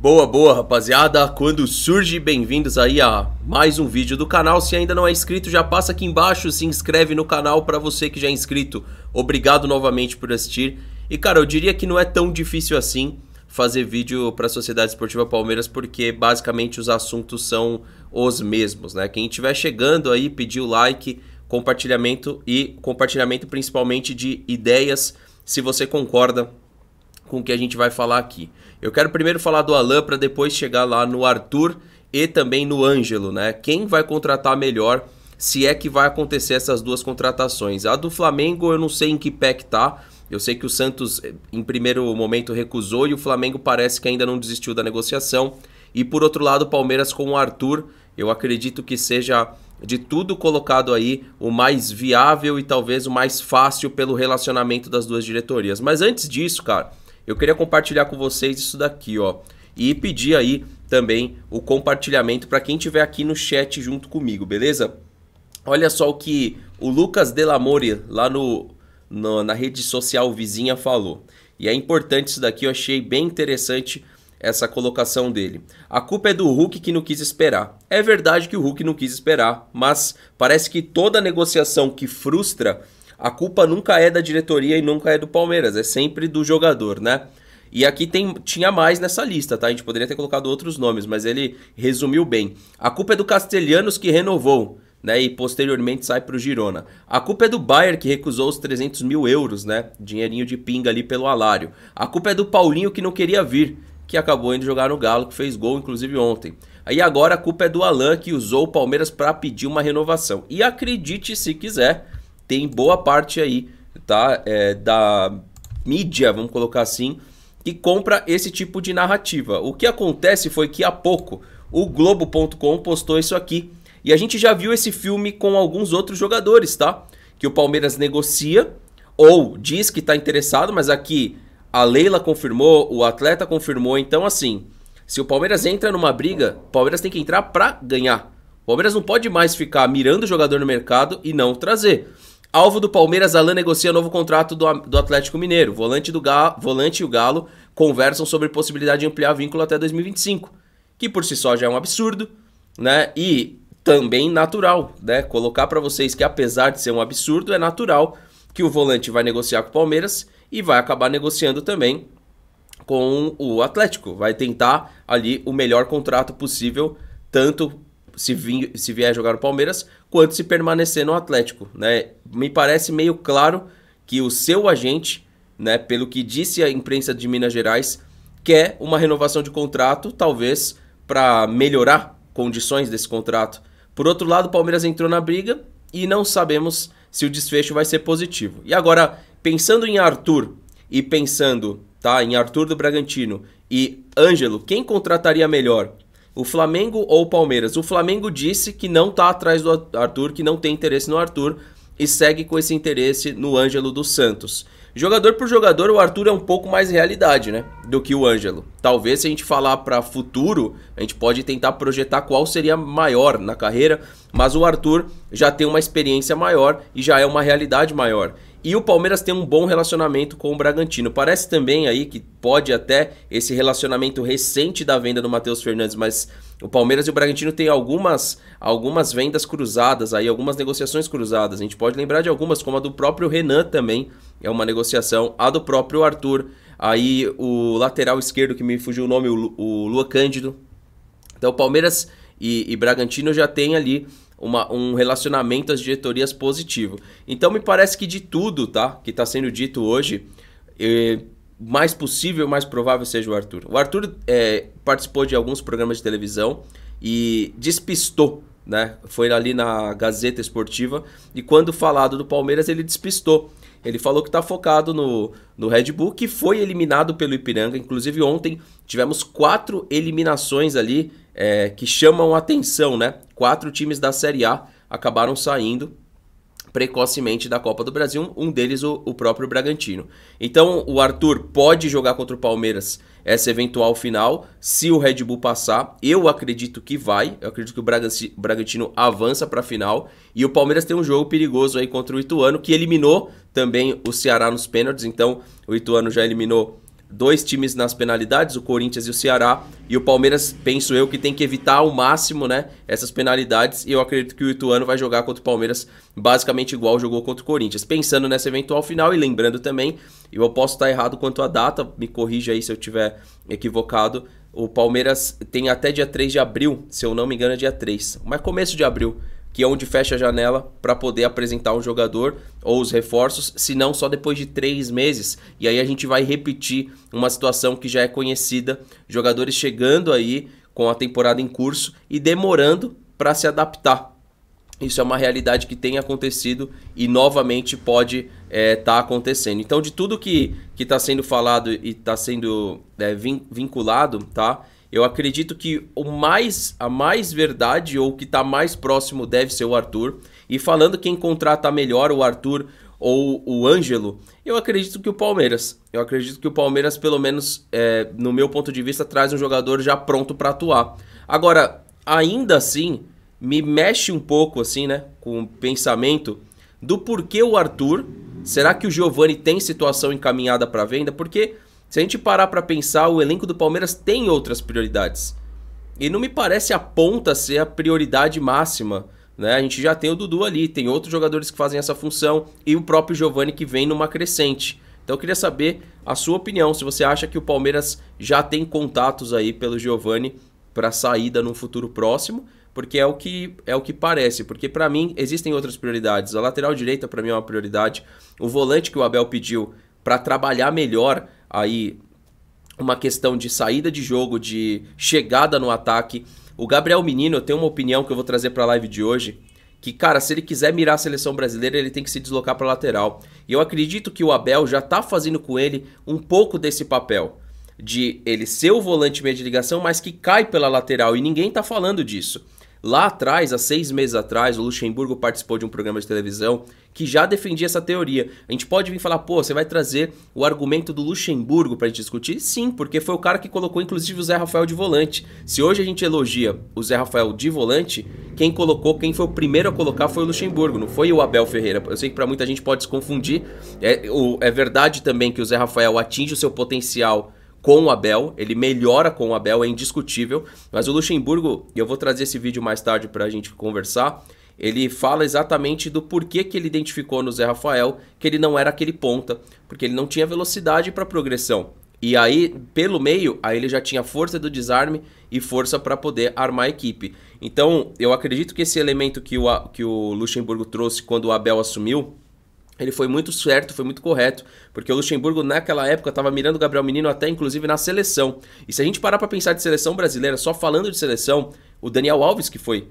Boa, boa rapaziada, quando surge, bem-vindos aí a mais um vídeo do canal. Se ainda não é inscrito, já passa aqui embaixo, se inscreve no canal para você que já é inscrito. Obrigado novamente por assistir. E cara, eu diria que não é tão difícil assim fazer vídeo para a Sociedade Esportiva Palmeiras, porque basicamente os assuntos são os mesmos, né? Quem estiver chegando aí, pedir o like, compartilhamento e compartilhamento principalmente de ideias, se você concorda com o que a gente vai falar aqui. Eu quero primeiro falar do Alan para depois chegar lá no Arthur e também no Ângelo, né? Quem vai contratar melhor? Se é que vai acontecer essas duas contratações. A do Flamengo, eu não sei em que pé que tá. Eu sei que o Santos, eh, em primeiro momento, recusou e o Flamengo parece que ainda não desistiu da negociação. E por outro lado, o Palmeiras com o Arthur, eu acredito que seja de tudo colocado aí o mais viável e talvez o mais fácil pelo relacionamento das duas diretorias. Mas antes disso, cara, eu queria compartilhar com vocês isso daqui, ó. E pedir aí também o compartilhamento para quem estiver aqui no chat junto comigo, beleza? Olha só o que o Lucas Delamore lá no, no, na rede social vizinha falou. E é importante isso daqui, eu achei bem interessante essa colocação dele. A culpa é do Hulk que não quis esperar. É verdade que o Hulk não quis esperar, mas parece que toda negociação que frustra a culpa nunca é da diretoria e nunca é do Palmeiras, é sempre do jogador, né? E aqui tem, tinha mais nessa lista, tá? A gente poderia ter colocado outros nomes, mas ele resumiu bem. A culpa é do Castelhanos que renovou, né? E posteriormente sai para o Girona. A culpa é do Bayern que recusou os 300 mil euros, né? Dinheirinho de pinga ali pelo alário. A culpa é do Paulinho que não queria vir, que acabou indo jogar no Galo, que fez gol inclusive ontem. Aí agora a culpa é do Alan que usou o Palmeiras para pedir uma renovação. E acredite se quiser, tem boa parte aí tá, é, da mídia, vamos colocar assim, que compra esse tipo de narrativa. O que acontece foi que há pouco o Globo.com postou isso aqui. E a gente já viu esse filme com alguns outros jogadores, tá? Que o Palmeiras negocia ou diz que está interessado, mas aqui a Leila confirmou, o atleta confirmou. Então, assim, se o Palmeiras entra numa briga, o Palmeiras tem que entrar para ganhar. O Palmeiras não pode mais ficar mirando o jogador no mercado e não trazer. Alvo do Palmeiras, Alan negocia novo contrato do, do Atlético Mineiro. Volante, do volante e o Galo conversam sobre possibilidade de ampliar vínculo até 2025, que por si só já é um absurdo, né? E também natural, né? Colocar para vocês que apesar de ser um absurdo, é natural que o volante vai negociar com o Palmeiras e vai acabar negociando também com o Atlético. Vai tentar ali o melhor contrato possível, tanto se, vir se vier jogar no Palmeiras, quanto se permanecer no Atlético. Né? Me parece meio claro que o seu agente, né, pelo que disse a imprensa de Minas Gerais, quer uma renovação de contrato, talvez para melhorar condições desse contrato. Por outro lado, o Palmeiras entrou na briga e não sabemos se o desfecho vai ser positivo. E agora, pensando em Arthur e pensando tá, em Arthur do Bragantino e Ângelo, quem contrataria melhor? O Flamengo ou o Palmeiras? O Flamengo disse que não está atrás do Arthur, que não tem interesse no Arthur e segue com esse interesse no Ângelo dos Santos. Jogador por jogador, o Arthur é um pouco mais realidade, né? Do que o Ângelo. Talvez se a gente falar para futuro, a gente pode tentar projetar qual seria maior na carreira, mas o Arthur já tem uma experiência maior e já é uma realidade maior. E o Palmeiras tem um bom relacionamento com o Bragantino. Parece também aí que pode até esse relacionamento recente da venda do Matheus Fernandes, mas o Palmeiras e o Bragantino têm algumas, algumas vendas cruzadas aí, algumas negociações cruzadas. A gente pode lembrar de algumas, como a do próprio Renan também, é uma negociação, a do próprio Arthur, aí o lateral esquerdo que me fugiu o nome, o, o Lua Cândido. Então o Palmeiras e, e Bragantino já tem ali uma, um relacionamento às diretorias positivo. Então me parece que de tudo, tá? Que está sendo dito hoje, é, mais possível, mais provável seja o Arthur. O Arthur eh, participou de alguns programas de televisão e despistou né? Foi ali na Gazeta Esportiva e quando falado do Palmeiras ele despistou. Ele falou que está focado no, no Red Bull, que foi eliminado pelo Ipiranga. Inclusive ontem tivemos quatro eliminações ali é, que chamam atenção, né? Quatro times da Série A acabaram saindo precocemente da Copa do Brasil, um deles o, o próprio Bragantino. Então o Arthur pode jogar contra o Palmeiras essa eventual final, se o Red Bull passar, eu acredito que vai, eu acredito que o Bragantino avança para a final, e o Palmeiras tem um jogo perigoso aí contra o Ituano, que eliminou também o Ceará nos pênaltis, então o Ituano já eliminou dois times nas penalidades, o Corinthians e o Ceará, e o Palmeiras, penso eu, que tem que evitar ao máximo, né, essas penalidades, e eu acredito que o Ituano vai jogar contra o Palmeiras basicamente igual jogou contra o Corinthians. Pensando nessa eventual final e lembrando também, eu posso estar errado quanto à data, me corrija aí se eu tiver equivocado, o Palmeiras tem até dia 3 de abril, se eu não me engano é dia 3, mas começo de abril, que é onde fecha a janela para poder apresentar um jogador ou os reforços, se não só depois de três meses. E aí a gente vai repetir uma situação que já é conhecida: jogadores chegando aí com a temporada em curso e demorando para se adaptar. Isso é uma realidade que tem acontecido e novamente pode estar eh, é, tá acontecendo. Então, de tudo que está sendo falado e está sendo é, vinculado, tá? Eu acredito que o mais a mais verdade ou o que está mais próximo deve ser o Arthur. E falando quem contrata melhor o Arthur ou o Ângelo, eu acredito que o Palmeiras. Eu acredito que o Palmeiras, pelo menos é, no meu ponto de vista, traz um jogador já pronto para atuar. Agora, ainda assim, me mexe um pouco assim, né, com o pensamento do porquê o Arthur. Será que o Giovani tem situação encaminhada para venda? Porque se a gente parar para pensar, o elenco do Palmeiras tem outras prioridades. E não me parece a ponta ser a prioridade máxima. Né? A gente já tem o Dudu ali, tem outros jogadores que fazem essa função e o próprio Giovani que vem numa crescente. Então eu queria saber a sua opinião, se você acha que o Palmeiras já tem contatos aí pelo Giovani para saída num futuro próximo, porque é o que é o que parece, porque para mim existem outras prioridades. A lateral direita para mim é uma prioridade, o volante que o Abel pediu para trabalhar melhor aí uma questão de saída de jogo, de chegada no ataque. O Gabriel Menino, eu tenho uma opinião que eu vou trazer para a live de hoje, que cara, se ele quiser mirar a seleção brasileira, ele tem que se deslocar para lateral. E eu acredito que o Abel já está fazendo com ele um pouco desse papel de ele ser o volante meio de ligação, mas que cai pela lateral e ninguém está falando disso. Lá atrás, há seis meses atrás, o Luxemburgo participou de um programa de televisão que já defendia essa teoria. A gente pode vir falar, pô, você vai trazer o argumento do Luxemburgo para a gente discutir? Sim, porque foi o cara que colocou inclusive o Zé Rafael de volante. Se hoje a gente elogia o Zé Rafael de volante, quem colocou, quem foi o primeiro a colocar foi o Luxemburgo, não foi o Abel Ferreira. Eu sei que para muita gente pode se confundir. É, o, é verdade também que o Zé Rafael atinge o seu potencial com o Abel, ele melhora com o Abel, é indiscutível. Mas o Luxemburgo, e eu vou trazer esse vídeo mais tarde para a gente conversar, ele fala exatamente do porquê que ele identificou no Zé Rafael que ele não era aquele ponta, porque ele não tinha velocidade para progressão. E aí, pelo meio, aí ele já tinha força do desarme e força para poder armar a equipe. Então, eu acredito que esse elemento que o, que o Luxemburgo trouxe quando o Abel assumiu, ele foi muito certo, foi muito correto, porque o Luxemburgo naquela época estava mirando o Gabriel Menino até inclusive na seleção. E se a gente parar para pensar de seleção brasileira, só falando de seleção, o Daniel Alves que foi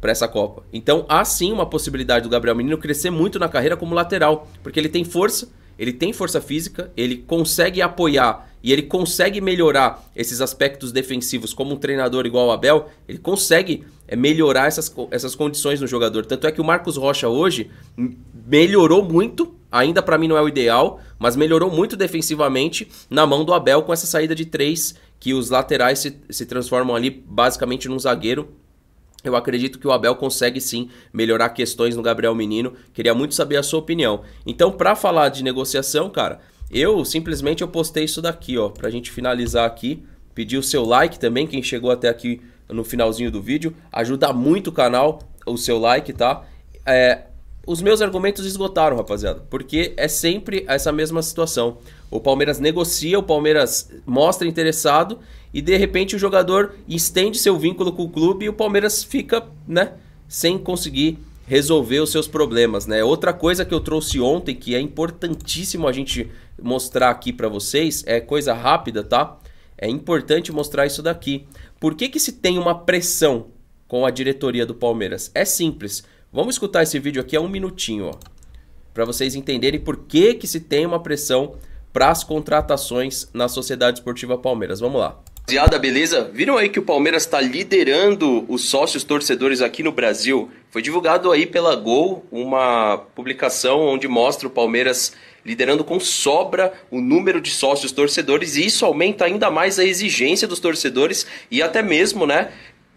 para essa Copa. Então há sim uma possibilidade do Gabriel Menino crescer muito na carreira como lateral, porque ele tem força, ele tem força física, ele consegue apoiar e ele consegue melhorar esses aspectos defensivos como um treinador igual o Abel, ele consegue é, melhorar essas, essas condições no jogador. Tanto é que o Marcos Rocha hoje hum, melhorou muito, ainda para mim não é o ideal, mas melhorou muito defensivamente na mão do Abel com essa saída de três, que os laterais se, se transformam ali basicamente num zagueiro eu acredito que o Abel consegue sim melhorar questões no Gabriel Menino. Queria muito saber a sua opinião. Então, para falar de negociação, cara, eu simplesmente eu postei isso daqui, ó, pra gente finalizar aqui. Pedir o seu like também, quem chegou até aqui no finalzinho do vídeo. Ajuda muito o canal, o seu like, tá? É, os meus argumentos esgotaram, rapaziada, porque é sempre essa mesma situação. O Palmeiras negocia, o Palmeiras mostra interessado e de repente o jogador estende seu vínculo com o clube e o Palmeiras fica, né, sem conseguir resolver os seus problemas, né? Outra coisa que eu trouxe ontem que é importantíssimo a gente mostrar aqui para vocês, é coisa rápida, tá? É importante mostrar isso daqui. Por que, que se tem uma pressão com a diretoria do Palmeiras? É simples. Vamos escutar esse vídeo aqui é um minutinho, ó, para vocês entenderem por que, que se tem uma pressão para as contratações na Sociedade Esportiva Palmeiras. Vamos lá. Rapaziada, beleza? Viram aí que o Palmeiras está liderando os sócios torcedores aqui no Brasil? Foi divulgado aí pela Gol uma publicação onde mostra o Palmeiras liderando com sobra o número de sócios torcedores e isso aumenta ainda mais a exigência dos torcedores e até mesmo, né?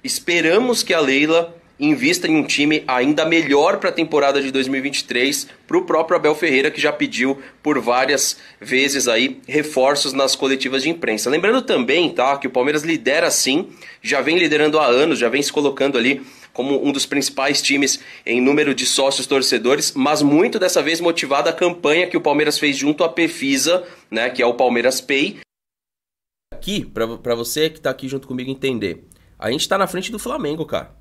Esperamos que a Leila invista em um time ainda melhor para a temporada de 2023 para o próprio Abel Ferreira que já pediu por várias vezes aí reforços nas coletivas de imprensa. Lembrando também, tá, que o Palmeiras lidera sim, já vem liderando há anos, já vem se colocando ali como um dos principais times em número de sócios torcedores, mas muito dessa vez motivada a campanha que o Palmeiras fez junto à Pefisa, né, que é o Palmeiras Pay. Aqui, para você que está aqui junto comigo entender, a gente está na frente do Flamengo, cara.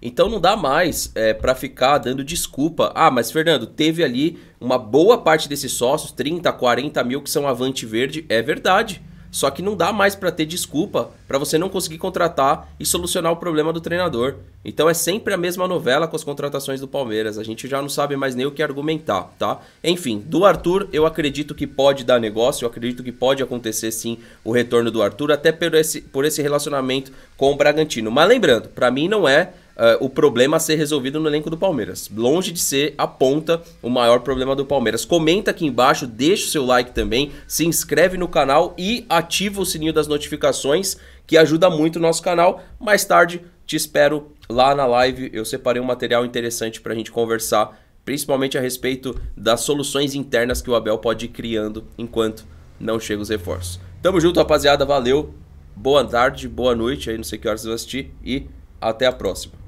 Então não dá mais é, para ficar dando desculpa. Ah, mas Fernando, teve ali uma boa parte desses sócios, 30, 40 mil que são avante verde, é verdade. Só que não dá mais para ter desculpa para você não conseguir contratar e solucionar o problema do treinador. Então é sempre a mesma novela com as contratações do Palmeiras. A gente já não sabe mais nem o que argumentar, tá? Enfim, do Arthur, eu acredito que pode dar negócio, eu acredito que pode acontecer sim o retorno do Arthur, até por esse, por esse relacionamento com o Bragantino. Mas lembrando, para mim não é uh, o problema a ser resolvido no elenco do Palmeiras. Longe de ser a ponta o maior problema do Palmeiras. Comenta aqui embaixo, deixa o seu like também, se inscreve no canal e ativa o sininho das notificações, que ajuda muito o nosso canal. Mais tarde te espero lá na live. Eu separei um material interessante para a gente conversar, principalmente a respeito das soluções internas que o Abel pode ir criando enquanto não chegam os reforços. Tamo junto, rapaziada. Valeu. Boa tarde, boa noite. Aí não sei que horas você vai assistir. E até a próxima.